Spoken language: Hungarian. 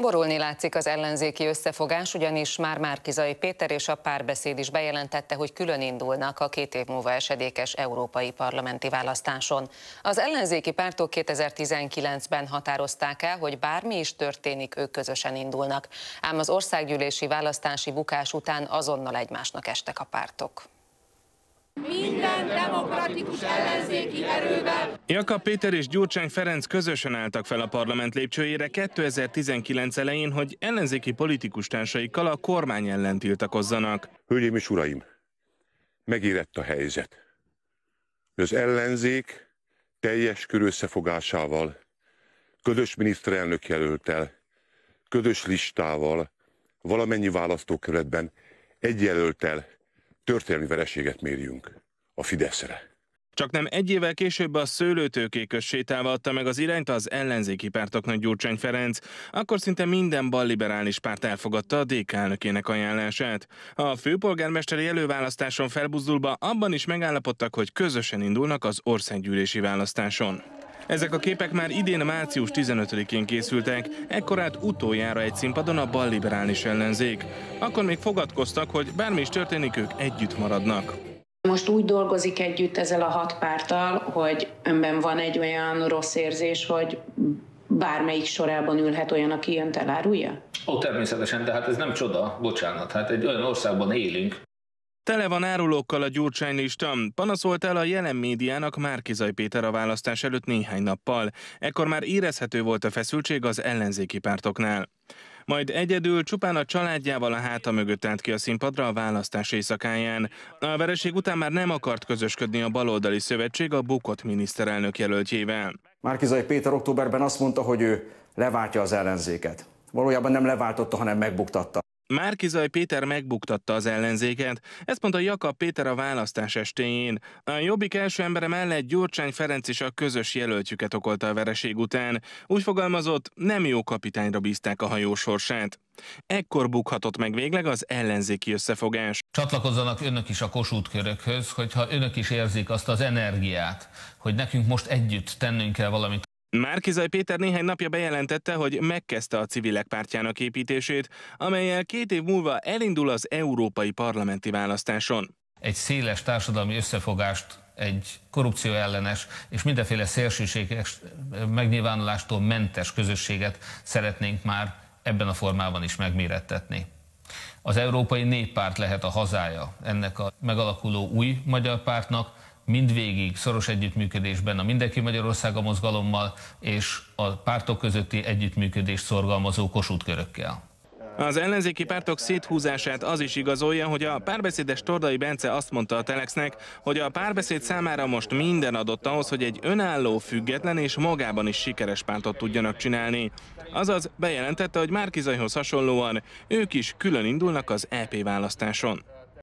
Borulni látszik az ellenzéki összefogás, ugyanis már Márkizai Péter és a párbeszéd is bejelentette, hogy külön indulnak a két év múlva esedékes európai parlamenti választáson. Az ellenzéki pártok 2019-ben határozták el, hogy bármi is történik, ők közösen indulnak. Ám az országgyűlési választási bukás után azonnal egymásnak estek a pártok. Minden demokratikus ellenzéki erővel. Jakab Péter és Gyurcsány Ferenc közösen álltak fel a parlament lépcsőjére 2019 elején, hogy ellenzéki politikus társaikkal a kormány ellen tiltakozzanak. Hölgyeim és uraim, megérett a helyzet. Az ellenzék teljes körösszefogásával, ködös miniszterelnök jelöltel, ködös listával, valamennyi választókerületben egy jelöltel történelmi vereséget mérjünk a Fideszre. Csak nem egy évvel később a szőlőtőkékös sétálva adta meg az irányt az ellenzéki pártoknak Gyurcsány Ferenc, akkor szinte minden balliberális párt elfogadta a DK elnökének ajánlását. A főpolgármesteri előválasztáson felbuzdulva abban is megállapodtak, hogy közösen indulnak az országgyűlési választáson. Ezek a képek már idén március 15-én készültek, ekkorát utoljára egy színpadon a balliberális ellenzék. Akkor még fogadkoztak, hogy bármi is történik, ők együtt maradnak. Most úgy dolgozik együtt ezzel a hat pártal, hogy önben van egy olyan rossz érzés, hogy bármelyik sorában ülhet olyan, aki jön elárulja? Ó, természetesen, de hát ez nem csoda, bocsánat. Hát egy olyan országban élünk, Tele van árulókkal a Gyurcsány lista, panaszolt el a jelen médiának Márkizaj Péter a választás előtt néhány nappal. Ekkor már érezhető volt a feszültség az ellenzéki pártoknál. Majd egyedül csupán a családjával a háta mögött állt ki a színpadra a választás éjszakáján. A vereség után már nem akart közösködni a baloldali szövetség a bukott miniszterelnök jelöltjével. Márkizaj Péter októberben azt mondta, hogy ő leváltja az ellenzéket. Valójában nem leváltotta, hanem megbuktatta. Márkizaj Péter megbuktatta az ellenzéket, ezt mondta Jakab Péter a választás estéjén. A Jobbik első embere mellett Gyurcsány Ferenc is a közös jelöltjüket okolta a vereség után. Úgy fogalmazott, nem jó kapitányra bízták a hajó sorsát. Ekkor bukhatott meg végleg az ellenzéki összefogás. Csatlakozzanak önök is a Kossuth körökhöz, hogyha önök is érzik azt az energiát, hogy nekünk most együtt tennünk kell valamit Márkizaj Péter néhány napja bejelentette, hogy megkezdte a civilek pártjának építését, amelyel két év múlva elindul az európai parlamenti választáson. Egy széles társadalmi összefogást egy korrupció ellenes és mindenféle szélsőséges megnyilvánulástól mentes közösséget szeretnénk már ebben a formában is megmérettetni. Az Európai Néppárt lehet a hazája ennek a megalakuló új magyar pártnak, mindvégig szoros együttműködésben a Mindenki Magyarországa mozgalommal és a pártok közötti együttműködést szorgalmazó körökkel. Az ellenzéki pártok széthúzását az is igazolja, hogy a párbeszédes Tordai Bence azt mondta a Telexnek, hogy a párbeszéd számára most minden adott ahhoz, hogy egy önálló, független és magában is sikeres pártot tudjanak csinálni. Azaz bejelentette, hogy Márkizajhoz hasonlóan ők is külön indulnak az EP választáson.